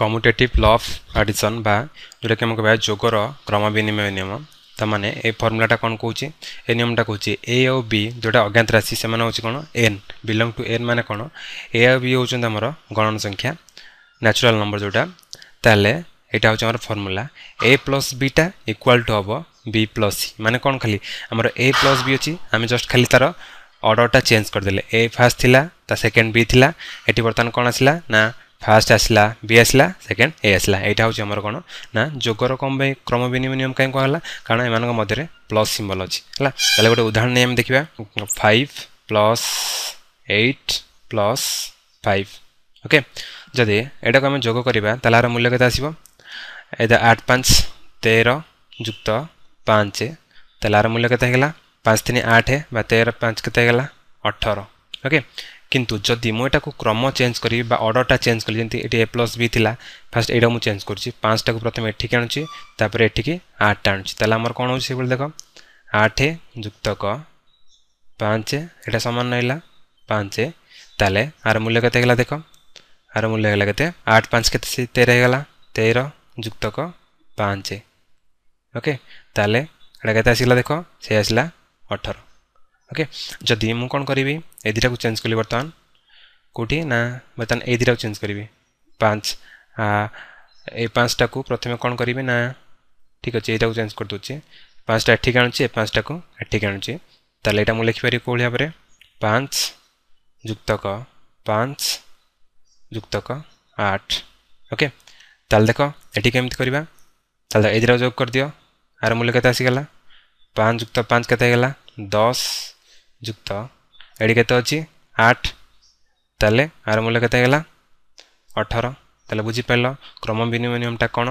commutative law of আডিসন বা যেটাকি আমি কহা যোগর ক্রম বিনিময় নিয়ম তার মানে এই ফর্মুলাটা কোণ কৌছি এ নিয়মটা কৌছি এ আউ বি যেটা অজ্ঞাত রাশি সে হচ্ছে কোণ এন বিলং টু এন মানে কোণ এ আউ বি হচ্ছেন আমার গণন সংখ্যা ন্যাচুরাল নম্বর যেটা তাহলে এটা হচ্ছে আমার formula A plus beta equal to হব বি প্লস সি মানে কোণ খালি আমার এ প্লস বি অছি আমি জস্ট খালি তার অর্ডরটা চেঞ্জ করেদেলে এ ফার্স্ট লা তা সেকেন্ড বি লা এটি বর্তমান কোণ আসলা না ফার্স্ট আসলা বি আসলা সেকেন্ড এ আসলা এইটা হচ্ছে আমার কোণ না যোগর কম পাই ক্রম বিনিময় নিয়ম কাই কুহলা কারণ এমানক মধ্যে প্লস সিম্বল অছি হলা তাহলে গোটে উদাহরণ নিয়ে আমি দেখিবা five plus eight plus five okay যদি এটাকে আমি যোগ করা তাহলে আর মূল্য কেতে আসব এটা আট পাঁচ তের যুক্ত পাঁচ তাহলে আর মূল্য কেতে হয়ে গেল পাঁচ তিন আট বা তের পাঁচ কেতে হয়ে গেল অঠর ଓକେ କିନ୍ତୁ ଯଦି ମୁଁ ଏଟାକୁ କ୍ରମ ଚେଞ୍ଜ କରିବି ବା ଅର୍ଡ଼ରଟା ଚେଞ୍ଜ କଲି ଯେମିତି ଏଠି ଏ ପ୍ଲସ୍ ବି ଥିଲା ଫାଷ୍ଟ ଏଇଟା ମୁଁ ଚେଞ୍ଜ କରୁଛି ପାଞ୍ଚଟାକୁ ପ୍ରଥମେ ଏଠିକି ଆଣୁଛି ତାପରେ ଏଠିକି ଆଠଟା ଆଣୁଛି ତାହେଲେ ଆମର କ'ଣ ହେଉଛି ସେଭଳି ଦେଖ ଆଠ ଯୁକ୍ତକ ପାଞ୍ଚ ଏଇଟା ସମାନ ରହିଲା ପାଞ୍ଚ ତାହେଲେ ଆର ମୂଲ୍ୟ କେତେ ହେଇଗଲା ଦେଖ ଆର ମୂଲ୍ୟ ହେଇଗଲା କେତେ ଆଠ ପାଞ୍ଚ କେତେ ତେର ହେଇଗଲା ତେର ଯୁକ୍ତକ ପାଞ୍ଚ ଓକେ ତାହେଲେ ଏଇଟା କେତେ ଆସିଲା ଦେଖ ସେ ଆସିଲା ଅଠର ओके जदि मु कौन करी ए दुटा को चेंज कली बर्तमान कौटी ना बर्तमान ए दुटा को चेंज करी पाँच ए पाँचटा को प्रथम कौन करी ना ठीक अच्छे यू चेंज कर दूचे पाँचटा एटिक आणुचे ए पाँचटा को एठिक आणुचे ताले यहाँ मुझे लिखिपर कौ भाव में पाँच युक्तक पाँच युक्तक आठ ओके ताल देख ये केमी करवा ताल ए दुटा जोग करदि आर मूल्य के आसीगला पाँच युक्त पाँच के दस যুক্ত এটি কত অছি আট তাহলে আর মূল্য কত গেল অঠর তাহলে বুঝিপারল ক্রম বিনিময় নিয়মটা কোণ